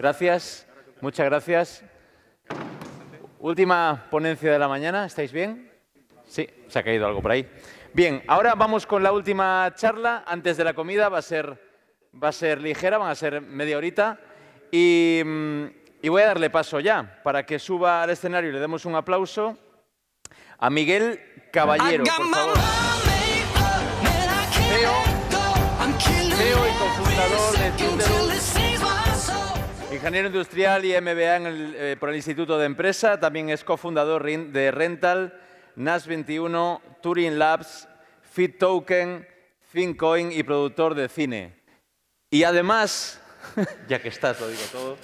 Gracias, muchas gracias. Última ponencia de la mañana, ¿estáis bien? Sí, se ha caído algo por ahí. Bien, ahora vamos con la última charla antes de la comida, va a ser, va a ser ligera, van a ser media horita. Y, mm, voy a darle paso ya para que suba al escenario y le demos un aplauso a Miguel Caballero, por favor. Ingeniero industrial y MBA eh, por el Instituto de Empresa, también es cofundador de Rental, NAS21, Turing Labs, Fit Token, Fincoin y productor de cine. Y además, ya que estás, lo digo todo,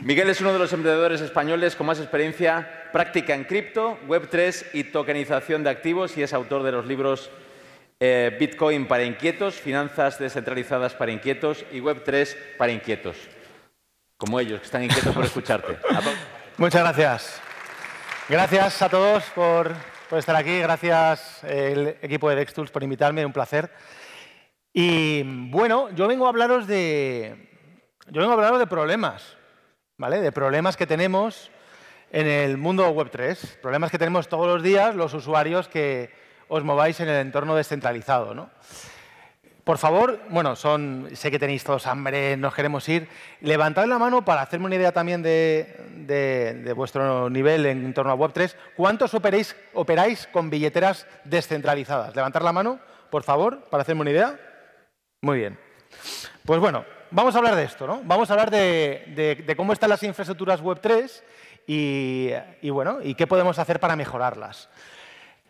Miguel es uno de los emprendedores españoles con más experiencia práctica en cripto, Web3 y tokenización de activos y es autor de los libros eh, Bitcoin para inquietos, Finanzas descentralizadas para inquietos y Web3 para inquietos como ellos, que están inquietos por escucharte. Muchas gracias. Gracias a todos por, estar aquí. Gracias el equipo de Dextools por invitarme, un placer. Y bueno, yo vengo a hablaros de, yo vengo a hablaros de problemas, ¿vale? De problemas que tenemos en el mundo Web3, problemas que tenemos todos los días los usuarios que os mováis en el entorno descentralizado, ¿no? Por favor, bueno, son, sé que tenéis todos hambre, nos queremos ir. Levantad la mano para hacerme una idea también de, vuestro nivel en torno a Web3. ¿Cuántos operáis con billeteras descentralizadas? Levantad la mano, por favor, para hacerme una idea. Muy bien. Pues bueno, vamos a hablar de esto, ¿no? Vamos a hablar de, cómo están las infraestructuras Web3 y, bueno, y qué podemos hacer para mejorarlas.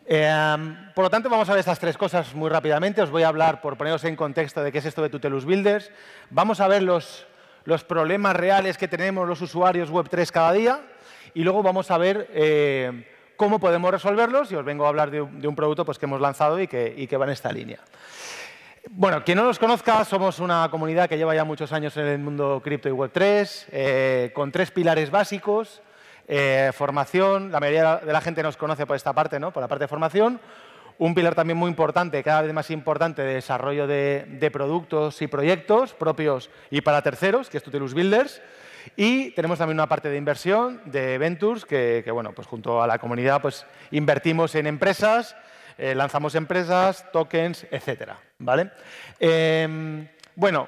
Em, por lo tanto, vamos a ver estas tres cosas muy rápidamente. Os voy a hablar, por poneros en contexto, de qué es esto de Tutelus Builders. Vamos a ver los, problemas reales que tenemos los usuarios Web3 cada día y luego vamos a ver eh, cómo podemos resolverlos y os vengo a hablar de un, producto pues, que hemos lanzado y que, va en esta línea. Bueno, quien no los conozca, somos una comunidad que lleva ya muchos años en el mundo cripto y Web3, eh, con tres pilares básicos. Eh, formación, la mayoría de la gente nos conoce por esta parte, ¿no? por la parte de formación. Un pilar también muy importante, cada vez más importante, de desarrollo de, productos y proyectos propios y para terceros, que es Tutelus Builders. Y tenemos también una parte de inversión, de Ventures, que, bueno, pues junto a la comunidad pues, invertimos en empresas, eh, lanzamos empresas, tokens, etc. ¿vale? Em, bueno,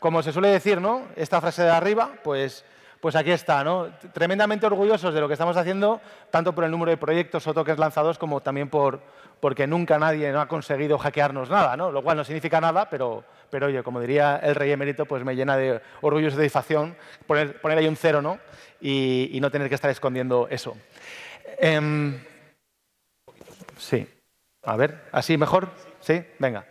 como se suele decir, ¿no? esta frase de arriba, pues pues aquí está, ¿no? Tremendamente orgullosos de lo que estamos haciendo, tanto por el número de proyectos o toques lanzados como también por, porque nunca nadie no ha conseguido hackearnos nada, ¿no? Lo cual no significa nada, pero, pero oye, como diría el rey emérito, pues me llena de orgullo y satisfacción poner, ahí un cero, ¿no? Y, no tener que estar escondiendo eso. Em, sí. A ver, ¿así mejor? Sí, venga.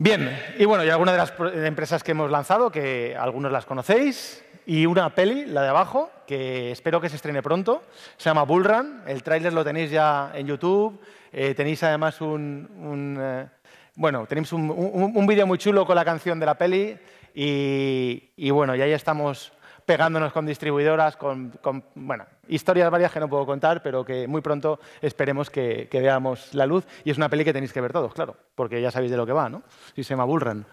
Bien, y bueno, y algunas de las empresas que hemos lanzado, que algunos las conocéis, y una peli, la de abajo, que espero que se estrene pronto. Se llama Bull Run. El tráiler lo tenéis ya en YouTube. Eh, tenéis además un, eh, bueno, tenemos un, un, vídeo muy chulo con la canción de la peli y, bueno, ya ahí estamos pegándonos con distribuidoras, con, bueno, historias varias que no puedo contar, pero que muy pronto esperemos que, veamos la luz. Y es una peli que tenéis que ver todos, claro, porque ya sabéis de lo que va, ¿no? si se llama Run.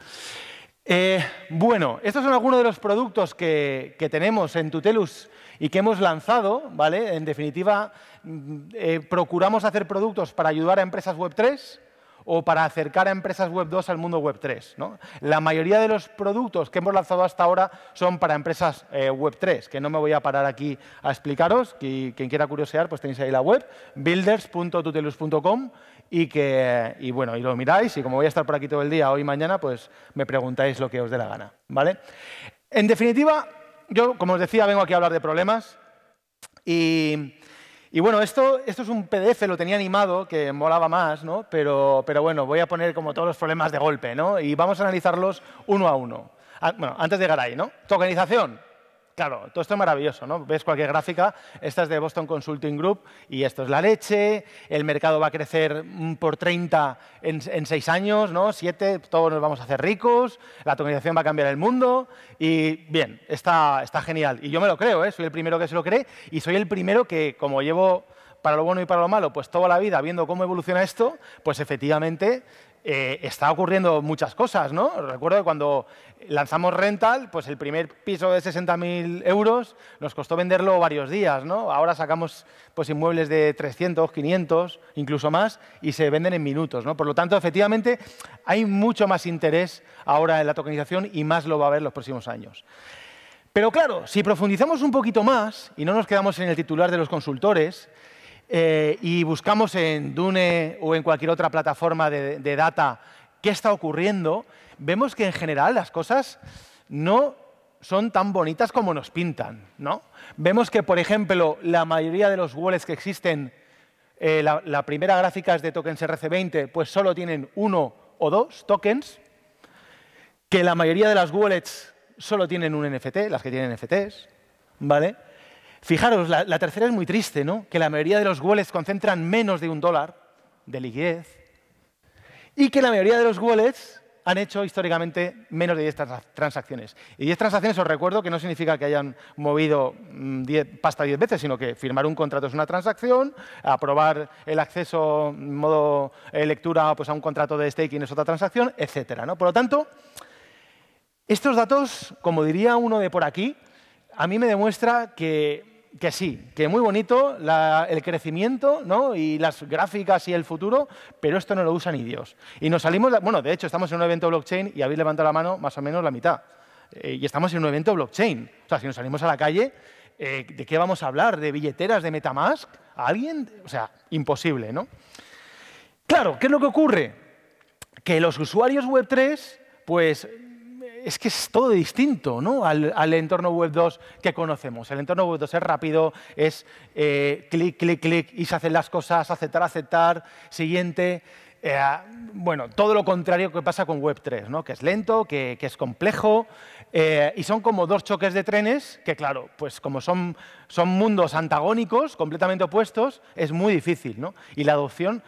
Eh, bueno, estos son algunos de los productos que, tenemos en Tutelus y que hemos lanzado, ¿vale? En definitiva, mm, eh, procuramos hacer productos para ayudar a empresas web 3 o para acercar a empresas web 2 al mundo web 3. La mayoría de los productos que hemos lanzado hasta ahora son para empresas eh, web 3, que no me voy a parar aquí a explicaros. quien quiera curiosear, pues tenéis ahí la web, builders.tutelus.com y que, y bueno, y lo miráis y como voy a estar por aquí todo el día, hoy y mañana, pues me preguntáis lo que os dé la gana, ¿vale? En definitiva, yo, como os decía, vengo aquí a hablar de problemas y, y bueno, esto, esto es un PDF, lo tenía animado, que molaba más, ¿no? Pero, pero bueno, voy a poner como todos los problemas de golpe, ¿no? Y vamos a analizarlos uno a uno. Ah, bueno, antes de llegar ahí, ¿no? Tokenización. Claro, todo esto es maravilloso, ¿no? Ves cualquier gráfica, esta es de Boston Consulting Group y esto es la leche, el mercado va a crecer mm, por 30 en, 6 años, ¿no? 7, todos nos vamos a hacer ricos, la tokenización va a cambiar el mundo y bien, está, está genial. Y yo me lo creo, ¿eh? Soy el primero que se lo cree y soy el primero que, como llevo para lo bueno y para lo malo, pues toda la vida viendo cómo evoluciona esto, pues efectivamente eh, está ocurriendo muchas cosas, ¿no? Recuerdo que cuando lanzamos Rental, pues el primer piso de 60.000 euros nos costó venderlo varios días, ¿no? Ahora sacamos pues, inmuebles de 300, 500, incluso más, y se venden en minutos, ¿no? Por lo tanto, efectivamente, hay mucho más interés ahora en la tokenización y más lo va a haber los próximos años. Pero claro, si profundizamos un poquito más y no nos quedamos en el titular de los consultores, eh, y buscamos en Dune o en cualquier otra plataforma de, data qué está ocurriendo, vemos que en general las cosas no son tan bonitas como nos pintan. ¿no? Vemos que, por ejemplo, la mayoría de los wallets que existen, eh, la, la, primera gráfica es de tokens RC20, pues solo tienen uno o dos tokens, que la mayoría de las wallets solo tienen un NFT, las que tienen NFTs, ¿vale? Fijaros, la, tercera es muy triste, ¿no? Que la mayoría de los wallets concentran menos de un dólar de liquidez y que la mayoría de los wallets han hecho históricamente menos de 10 transacciones. Y 10 transacciones, os recuerdo, que no significa que hayan movido mm, pasta 10 veces, sino que firmar un contrato es una transacción, aprobar el acceso en mm, modo eh, lectura pues, a un contrato de staking es otra transacción, etc. ¿no? Por lo tanto, estos datos, como diría uno de por aquí, a mí me demuestra que que sí, que muy bonito el crecimiento ¿no? y las gráficas y el futuro, pero esto no lo usan ni Dios. Y nos salimos, bueno, de hecho estamos en un evento blockchain y habéis levantado la mano más o menos la mitad. Eh, y estamos en un evento blockchain. O sea, si nos salimos a la calle, eh, ¿de qué vamos a hablar? ¿De billeteras, de Metamask? ¿A alguien? O sea, imposible, ¿no? Claro, ¿qué es lo que ocurre? Que los usuarios Web3, pues es que es todo distinto ¿no? al, entorno web 2 que conocemos. El entorno web 2 es rápido, es eh, clic, clic, clic y se hacen las cosas, aceptar, aceptar, siguiente. Eh, bueno, todo lo contrario que pasa con web 3, ¿no? que es lento, que, es complejo eh, y son como dos choques de trenes que, claro, pues como son, son mundos antagónicos, completamente opuestos, es muy difícil. ¿no? Y la adopción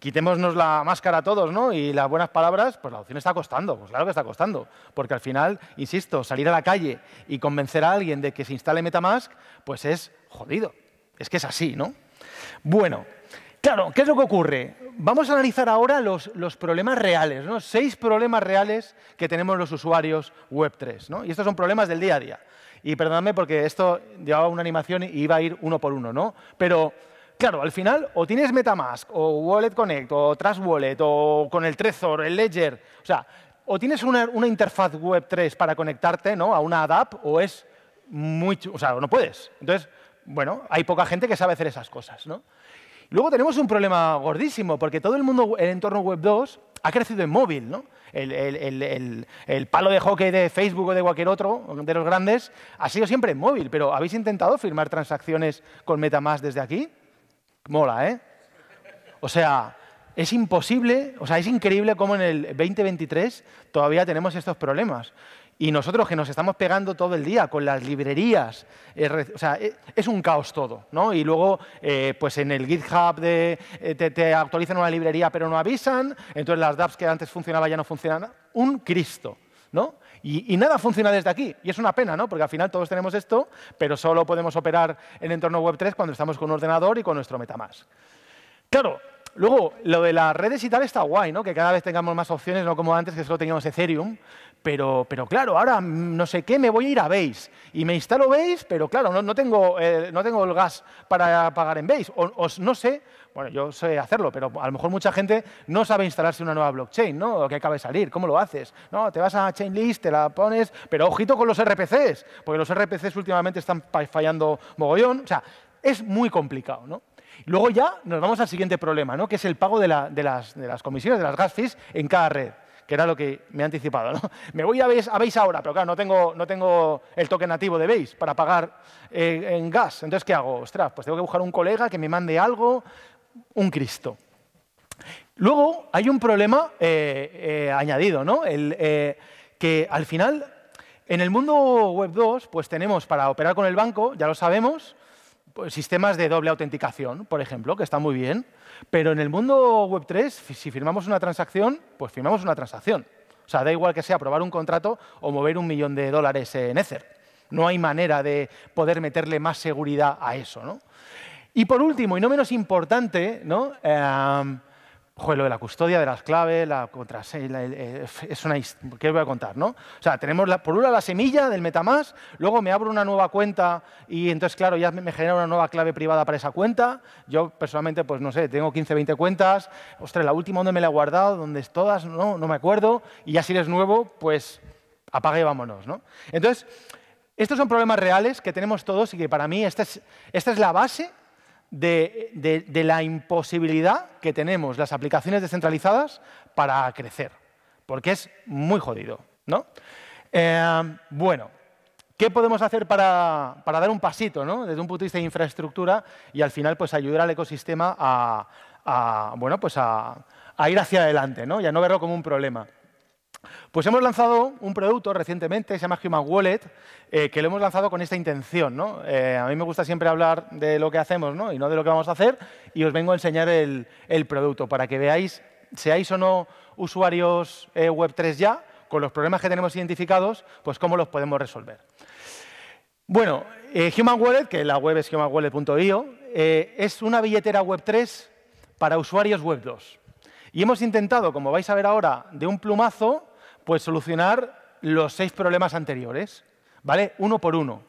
quitémonos la máscara a todos, ¿no? Y las buenas palabras, pues la opción está costando, pues claro que está costando, porque al final, insisto, salir a la calle y convencer a alguien de que se instale MetaMask, pues es jodido. Es que es así, ¿no? Bueno, claro, ¿qué es lo que ocurre? Vamos a analizar ahora los, problemas reales, ¿no? Seis problemas reales que tenemos los usuarios Web3, ¿no? Y estos son problemas del día a día. Y perdóname porque esto llevaba una animación y iba a ir uno por uno, ¿no? Pero Claro, al final o tienes Metamask, o Wallet Connect, o Trust Wallet, o con el Trezor, el Ledger, o sea, o tienes una, interfaz Web3 para conectarte a una ADAP o es muy... O no puedes. Entonces, bueno, hay poca gente que sabe hacer esas cosas, ¿no? Luego tenemos un problema gordísimo, porque todo el mundo, el entorno Web 2, ha crecido en móvil, ¿no? El, el, palo de hockey de Facebook o de cualquier otro, de los grandes, ha sido siempre en móvil, pero ¿habéis intentado firmar transacciones con MetaMask desde aquí? Mola, ¿eh? O sea, es imposible, o sea, es increíble cómo en el 2023 todavía tenemos estos problemas. Y nosotros que nos estamos pegando todo el día con las librerías, o sea, e, es un caos todo, ¿no? Y luego, eh, pues en el GitHub de, eh, te, te, actualizan una librería pero no avisan, entonces las dApps que antes funcionaban ya no funcionan. Un Cristo, ¿no? Y, nada funciona desde aquí. Y es una pena, ¿no? Porque al final todos tenemos esto, pero solo podemos operar en entorno web 3 cuando estamos con un ordenador y con nuestro MetaMask. Claro, luego, lo de las redes y tal está guay, ¿no? Que cada vez tengamos más opciones, no como antes, que solo teníamos Ethereum pero, claro, ahora no sé qué, me voy a ir a Base. Y me instalo Base, pero claro, no, tengo, eh, no tengo el gas para pagar en Base. O, no sé, bueno, yo sé hacerlo, pero a lo mejor mucha gente no sabe instalarse una nueva blockchain, ¿no? O que acaba de salir, ¿cómo lo haces? No, te vas a Chainlist, te la pones, pero ojito con los RPCs, porque los RPCs últimamente están fallando mogollón. O sea, es muy complicado, ¿no? Luego ya nos vamos al siguiente problema, ¿no? que es el pago de, las, de las comisiones, de las gas fees en cada red que era lo que me he anticipado. ¿no? Me voy a Base, ahora, pero claro, no tengo, no tengo el toque nativo de Base para pagar eh, en gas. Entonces, ¿qué hago? Ostras, pues tengo que buscar un colega que me mande algo, un Cristo. Luego hay un problema eh, eh, añadido, ¿no? El, que al final, en el mundo web 2, pues tenemos para operar con el banco, ya lo sabemos, pues, sistemas de doble autenticación, por ejemplo, que está muy bien, pero en el mundo Web3, si firmamos una transacción, pues firmamos una transacción. O sea, da igual que sea aprobar un contrato o mover un millón de dólares en Ether. No hay manera de poder meterle más seguridad a eso. Y por último, y no menos importante, ¿no? Em, Joder, lo de la custodia de las claves, la contraseña, es una... ¿Qué voy a contar, no? O sea, tenemos la, por una la semilla del MetaMask, luego me abro una nueva cuenta y entonces, claro, ya me genera una nueva clave privada para esa cuenta. Yo, personalmente, pues no sé, tengo 15, 20 cuentas. Ostras, la última ¿dónde me la he guardado, ¿Dónde es todas, no, no me acuerdo. Y ya si eres nuevo, pues apaga y vámonos, ¿no? Entonces, estos son problemas reales que tenemos todos y que para mí esta es la base de, la imposibilidad que tenemos las aplicaciones descentralizadas para crecer, porque es muy jodido. ¿no? Eh, bueno, ¿Qué podemos hacer para, dar un pasito desde un punto de vista de infraestructura y al final pues, ayudar al ecosistema a, bueno, pues ir hacia adelante ¿no? y a no verlo como un problema? Pues hemos lanzado un producto recientemente, se llama Human Wallet, eh, que lo hemos lanzado con esta intención. Eh, a mí me gusta siempre hablar de lo que hacemos y no de lo que vamos a hacer, y os vengo a enseñar el, producto para que veáis, seáis o no usuarios eh, Web3 ya, con los problemas que tenemos identificados, pues cómo los podemos resolver. Bueno, Human Wallet, que la web es humanwallet.io, es una billetera Web3 para usuarios Web2. Y hemos intentado, como vais a ver ahora, de un plumazo, pues solucionar los seis problemas anteriores, ¿vale? Uno por uno.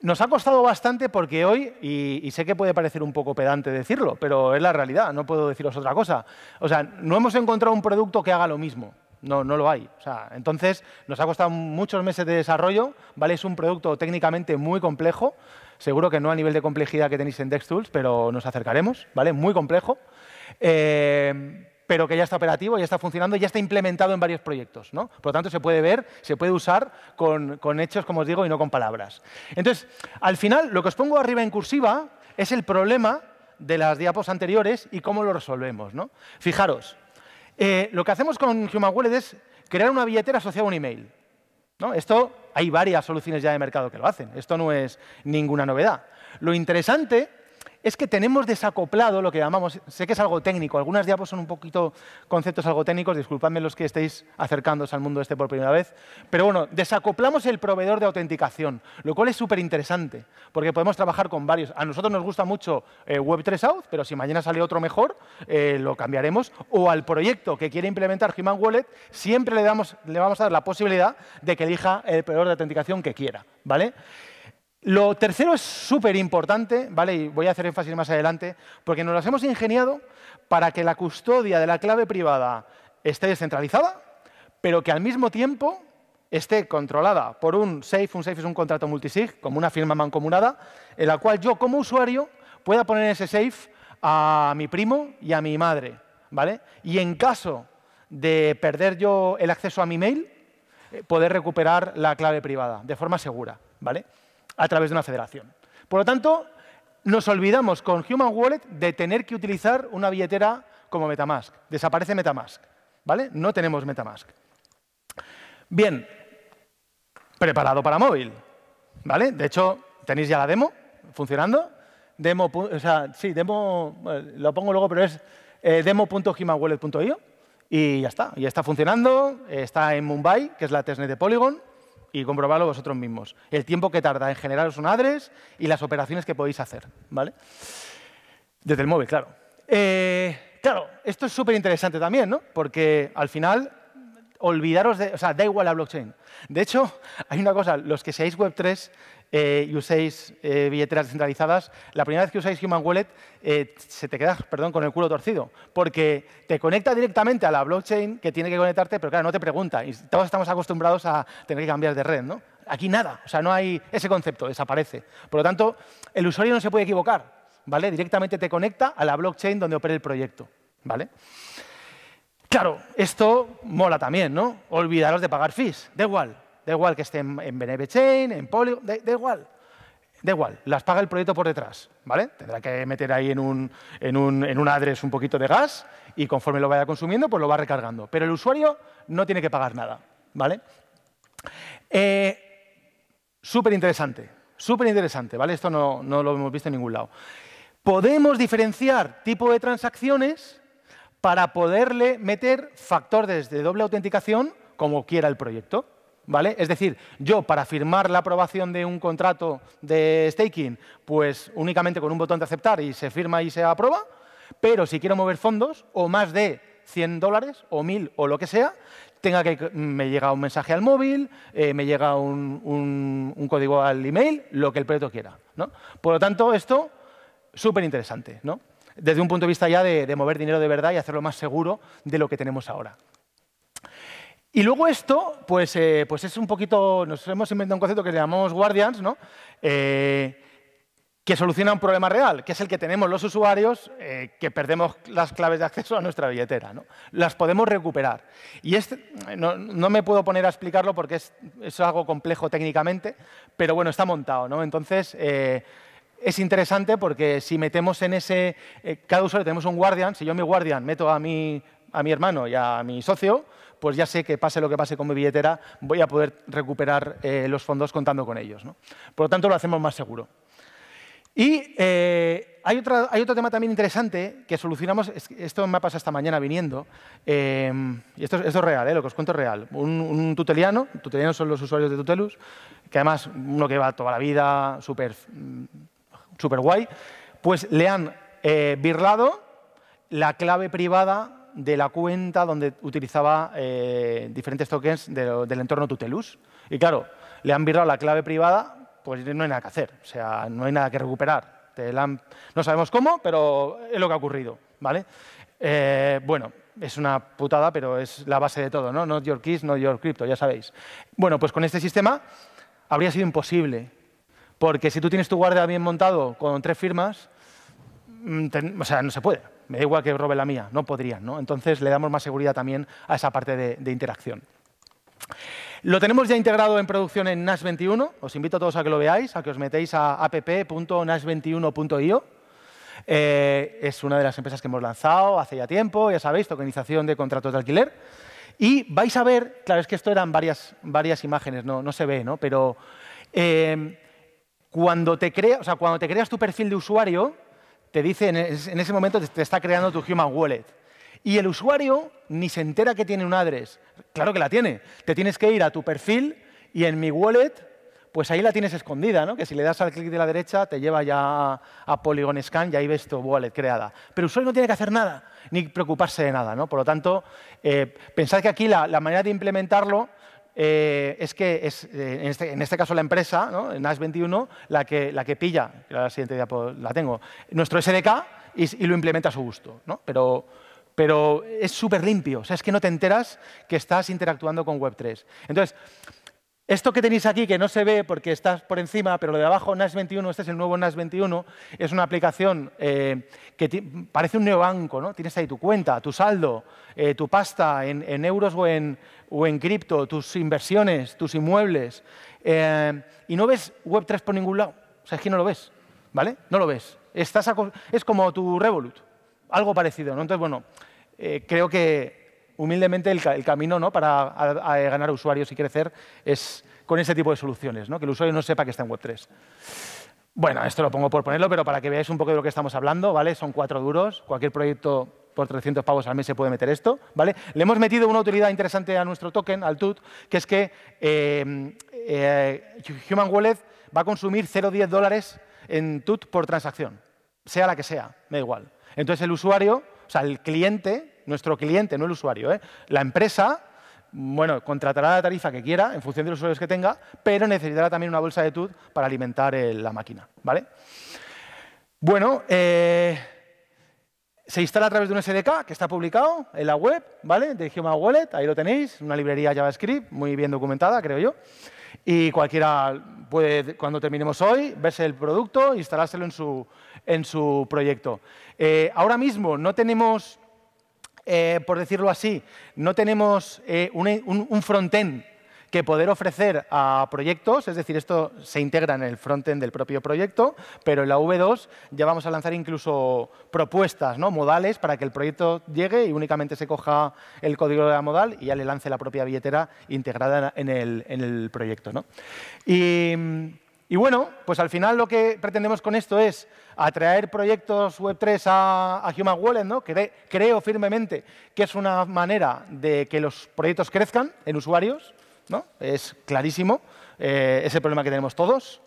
Nos ha costado bastante porque hoy, y, sé que puede parecer un poco pedante decirlo, pero es la realidad, no puedo deciros otra cosa. O sea, no hemos encontrado un producto que haga lo mismo. No, no lo hay. O sea, entonces, nos ha costado muchos meses de desarrollo, ¿vale? Es un producto técnicamente muy complejo, seguro que no a nivel de complejidad que tenéis en DexTools, pero nos acercaremos, ¿vale? Muy complejo. Eh, pero que ya está operativo, ya está funcionando, ya está implementado en varios proyectos. ¿no? Por lo tanto, se puede ver, se puede usar con, hechos, como os digo, y no con palabras. Entonces, al final, lo que os pongo arriba en cursiva es el problema de las diapos anteriores y cómo lo resolvemos. ¿no? Fijaros, eh, lo que hacemos con Human Wallet es crear una billetera asociada a un email. ¿no? Esto hay varias soluciones ya de mercado que lo hacen. Esto no es ninguna novedad. Lo interesante es que tenemos desacoplado lo que llamamos, sé que es algo técnico, algunas diapos son un poquito conceptos algo técnicos, disculpadme los que estéis acercándose al mundo este por primera vez, pero bueno, desacoplamos el proveedor de autenticación, lo cual es súper interesante, porque podemos trabajar con varios. A nosotros nos gusta mucho eh, Web3 auth pero si mañana sale otro mejor, eh, lo cambiaremos, o al proyecto que quiere implementar Human Wallet, siempre le, damos, le vamos a dar la posibilidad de que elija el proveedor de autenticación que quiera, ¿vale? Lo tercero es súper importante, ¿vale? Y voy a hacer énfasis más adelante, porque nos las hemos ingeniado para que la custodia de la clave privada esté descentralizada, pero que al mismo tiempo esté controlada por un SAFE. Un SAFE es un contrato multisig, como una firma mancomunada, en la cual yo como usuario pueda poner ese SAFE a mi primo y a mi madre. ¿vale? Y en caso de perder yo el acceso a mi mail, eh, poder recuperar la clave privada de forma segura. ¿vale? a través de una federación. Por lo tanto, nos olvidamos con Human Wallet de tener que utilizar una billetera como Metamask. Desaparece Metamask, ¿vale? No tenemos Metamask. Bien, preparado para móvil, ¿vale? De hecho, tenéis ya la demo funcionando. Demo, o sea, sí, demo, eh, lo pongo luego, pero es eh, demo.humanwallet.io y ya está. Ya está funcionando, está en Mumbai, que es la testnet de Polygon y comprobarlo vosotros mismos. El tiempo que tarda en generaros un ADRES y las operaciones que podéis hacer, ¿vale? Desde el móvil, claro. Eh, claro, esto es súper interesante también, ¿no? Porque al final olvidaros de, o sea, da igual la blockchain. De hecho, hay una cosa, los que seáis Web3 eh, y uséis eh, billeteras descentralizadas, la primera vez que usáis Human Wallet eh, se te queda, perdón, con el culo torcido, porque te conecta directamente a la blockchain que tiene que conectarte, pero claro, no te pregunta. Y todos estamos acostumbrados a tener que cambiar de red, ¿no? Aquí nada, o sea, no hay ese concepto, desaparece. Por lo tanto, el usuario no se puede equivocar, ¿vale? Directamente te conecta a la blockchain donde opera el proyecto, ¿vale? Claro, esto mola también, ¿no? Olvidaros de pagar fees, da igual. Da igual que esté en, BNB Chain, en Polygon, da, igual. Da igual, las paga el proyecto por detrás, ¿vale? Tendrá que meter ahí en un, en un, en address un poquito de gas y conforme lo vaya consumiendo, pues lo va recargando. Pero el usuario no tiene que pagar nada, ¿vale? Eh, súper interesante, súper interesante, ¿vale? Esto no, no lo hemos visto en ningún lado. Podemos diferenciar tipo de transacciones para poderle meter factores de doble autenticación como quiera el proyecto. ¿Vale? Es decir, yo para firmar la aprobación de un contrato de staking, pues únicamente con un botón de aceptar y se firma y se aprueba, pero si quiero mover fondos o más de 100 dólares o 1000 o lo que sea, tenga que, me llega un mensaje al móvil, eh, me llega un, código al email, lo que el proyecto quiera. Por lo tanto, esto súper interesante. ¿no? desde un punto de vista ya de, mover dinero de verdad y hacerlo más seguro de lo que tenemos ahora. Y luego esto, pues, eh, pues, es un poquito, nos hemos inventado un concepto que llamamos Guardians, ¿no? Eh, que soluciona un problema real, que es el que tenemos los usuarios eh, que perdemos las claves de acceso a nuestra billetera. ¿no? Las podemos recuperar. Y este, no, me puedo poner a explicarlo porque es, es, algo complejo técnicamente, pero bueno, está montado. ¿no? Entonces, es interesante porque si metemos en ese, eh, cada usuario tenemos un guardian, si yo en mi guardian meto a mi, a mi hermano y a mi socio, pues ya sé que pase lo que pase con mi billetera, voy a poder recuperar eh, los fondos contando con ellos. Por lo tanto, lo hacemos más seguro. Y eh, hay, hay, otro tema también interesante que solucionamos, esto me ha pasado esta mañana viniendo, y esto, es real, lo que os cuento es real. Un, un tuteliano, tutelianos son los usuarios de Tutelus, que además uno que va toda la vida súper mm, súper guay, pues le han eh, birlado la clave privada de la cuenta donde utilizaba eh, diferentes tokens del entorno Tutelus. Y claro, le han birlado la clave privada, pues no hay nada que hacer, o sea, no hay nada que recuperar. No sabemos cómo, pero es lo que ha ocurrido, ¿vale? Eh, bueno, es una putada, pero es la base de todo, ¿no? Not your keys, not your crypto, ya sabéis. Bueno, pues con este sistema habría sido imposible porque si tú tienes tu guardia bien montado con tres firmas, mm, o sea, no se puede. Me da igual que robe la mía, no podrían. ¿no? Entonces le damos más seguridad también a esa parte de, interacción. Lo tenemos ya integrado en producción en NAS 21. Os invito a todos a que lo veáis, a que os metéis a app.nas21.io. Eh, es una de las empresas que hemos lanzado hace ya tiempo, ya sabéis, tokenización de contratos de alquiler. Y vais a ver, claro, es que esto eran varias, varias imágenes, no, se ve, ¿no? pero eh, cuando te, crea, o sea, cuando te creas tu perfil de usuario, te dice, en, ese momento te está creando tu Human Wallet. Y el usuario ni se entera que tiene un address. Claro que la tiene. Te tienes que ir a tu perfil y en mi wallet, pues ahí la tienes escondida, ¿no? Que si le das al clic de la derecha te lleva ya a Polygon Scan y ahí ves tu wallet creada. Pero el usuario no tiene que hacer nada, ni preocuparse de nada, ¿no? Por lo tanto, eh, pensad que aquí la manera de implementarlo eh, es que es, eh, este, en, este, caso la empresa, NAS 21, la que, la que pilla, la siguiente diapositiva pues, la tengo, nuestro SDK y, lo implementa a su gusto. Pero, pero es súper limpio, sea, es que no te enteras que estás interactuando con Web3. Entonces, esto que tenéis aquí, que no se ve porque estás por encima, pero lo de abajo, NAS 21, este es el nuevo NAS 21, es una aplicación eh, que parece un neobanco, ¿no? Tienes ahí tu cuenta, tu saldo, eh, tu pasta en, euros o en, cripto, tus inversiones, tus inmuebles, eh, y no ves Web3 por ningún lado. O sea, es que no lo ves, ¿vale? No lo ves. Estás es como tu Revolut, algo parecido, ¿no? Entonces, bueno, creo que humildemente el, camino para ganar usuarios y crecer es con ese tipo de soluciones, ¿no? que el usuario no sepa que está en Web3. Bueno, esto lo pongo por ponerlo, pero para que veáis un poco de lo que estamos hablando, ¿vale? Son cuatro duros, cualquier proyecto por 300 pavos al mes se puede meter esto, ¿vale? Le hemos metido una utilidad interesante a nuestro token, al TUT, que es que em, eh, Human Wallet va a consumir 0,10 dólares en TUT por transacción, sea la que sea, da igual. Entonces el usuario, o sea, el cliente nuestro cliente, no el usuario, ¿eh? la empresa, bueno, contratará la tarifa que quiera en función de los usuarios que tenga, pero necesitará también una bolsa de TUD para alimentar eh, la máquina, ¿vale? Bueno, eh, se instala a través de un SDK que está publicado en la web, ¿vale? De Human Wallet, ahí lo tenéis, una librería JavaScript muy bien documentada, creo yo. Y cualquiera puede, cuando terminemos hoy, verse el producto e instalárselo en su, en su proyecto. ahora mismo no tenemos eh, por decirlo así, no tenemos eh, un, un, un frontend que poder ofrecer a proyectos, es decir, esto se integra en el frontend del propio proyecto, pero en la V2 ya vamos a lanzar incluso propuestas, ¿no? modales, para que el proyecto llegue y únicamente se coja el código de la modal y ya le lance la propia billetera integrada en el, proyecto. ¿no? Y y bueno, pues al final lo que pretendemos con esto es atraer proyectos Web3 a, Human Wallet, ¿no? que creo firmemente que es una manera de que los proyectos crezcan en usuarios, ¿no? es clarísimo, eh, es el problema que tenemos todos.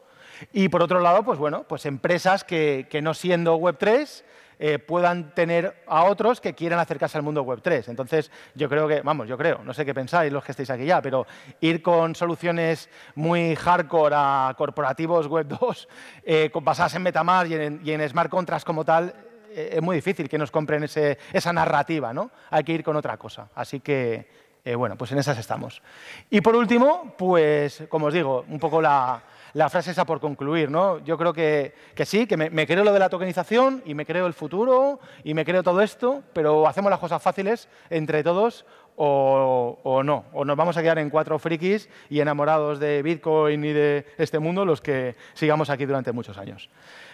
Y por otro lado, pues bueno, pues empresas que, que no siendo Web3 eh, puedan tener a otros que quieran acercarse al mundo web 3. Entonces, yo creo que, vamos, yo creo, no sé qué pensáis los que estáis aquí ya, pero ir con soluciones muy hardcore a corporativos web 2, eh, basadas en MetaMask y en, smart Contras como tal, eh, es muy difícil que nos compren esa narrativa, ¿no? Hay que ir con otra cosa. Así que, bueno, pues en esas estamos. Y por último, pues, como os digo, un poco la la frase esa por concluir, ¿no? Yo creo que, sí, que me, creo lo de la tokenización y me creo el futuro y me creo todo esto, pero hacemos las cosas fáciles entre todos o, no. O nos vamos a quedar en cuatro frikis y enamorados de Bitcoin y de este mundo los que sigamos aquí durante muchos años.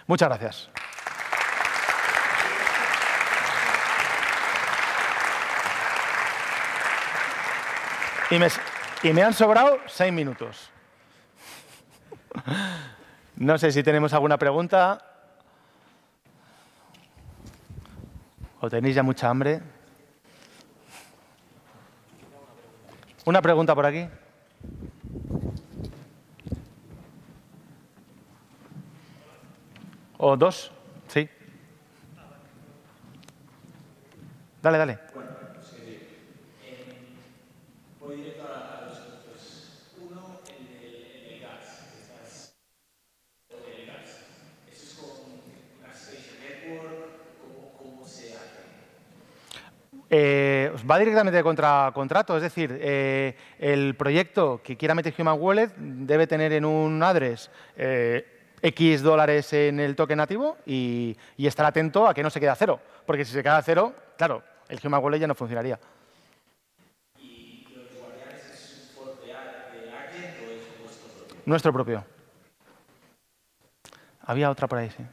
Muchas gracias. y me han sobrado seis minutos. No sé si tenemos alguna pregunta. ¿O tenéis ya mucha hambre? Una pregunta por aquí. ¿O dos? Sí. Dale, dale. Eh, va directamente contra contrato, es decir, eh, el proyecto que quiera meter Human Wallet debe tener en un address eh, X dólares en el token nativo y, estar atento a que no se quede a cero, porque si se queda a cero, claro, el Human Wallet ya no funcionaría. ¿Y los guardianes es de o es propio? Nuestro propio. Había otra por ahí, sí.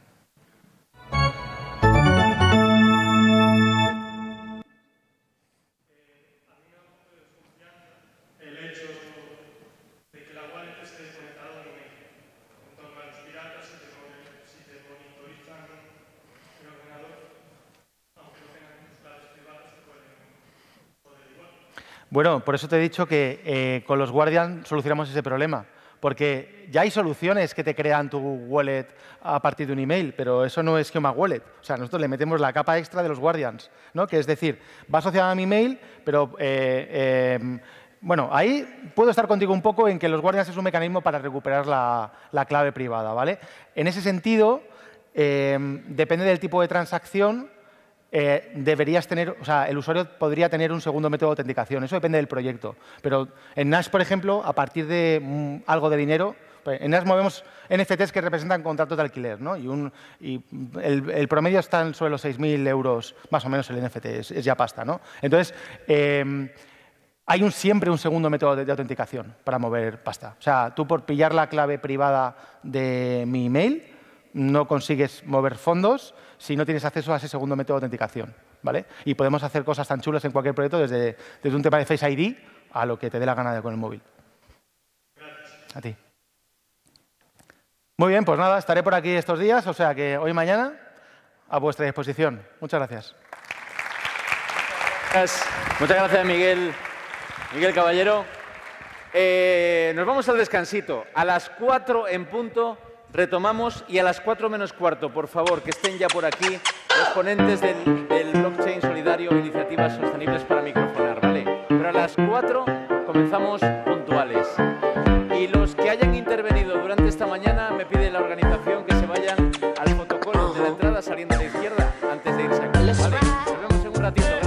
Bueno, por eso te he dicho que eh, con los guardians solucionamos ese problema, porque ya hay soluciones que te crean tu wallet a partir de un email, pero eso no es schema Wallet. O sea, nosotros le metemos la capa extra de los Guardians, ¿no? que es decir, va asociada a mi email, pero... Eh, eh, bueno, ahí puedo estar contigo un poco en que los guardians es un mecanismo para recuperar la, clave privada, ¿vale? En ese sentido, depende del tipo de transacción, eh, deberías tener, o sea, el usuario podría tener un segundo método de autenticación. Eso depende del proyecto. Pero en Nash, por ejemplo, a partir de mm, algo de dinero, pues, en Nash movemos NFTs que representan contratos de alquiler, ¿no? Y, el, promedio está sobre los 6.000 euros, más o menos el NFT, es, ya pasta, ¿no? Entonces, em, hay un, siempre un segundo método de, de, autenticación para mover pasta. O sea, tú por pillar la clave privada de mi email no consigues mover fondos, si no tienes acceso a ese segundo método de autenticación. ¿vale? Y podemos hacer cosas tan chulas en cualquier proyecto, desde, desde un tema de Face ID a lo que te dé la gana con el móvil. Gracias. A ti. Muy bien, pues nada, estaré por aquí estos días, o sea que hoy y mañana a vuestra disposición. Muchas gracias. Muchas, gracias, Miguel, Miguel Caballero. Eh, nos vamos al descansito. A las cuatro en punto Retomamos y a las 4 menos cuarto, por favor, que estén ya por aquí los ponentes del, Blockchain Solidario e Iniciativas Sostenibles para Microfonar, ¿vale? Pero a las 4 comenzamos puntuales. Y los que hayan intervenido durante esta mañana me pide la organización que se vayan al protocolo de la entrada saliendo de la izquierda antes de irse aquí, ¿vale? Nos vemos en un ratito.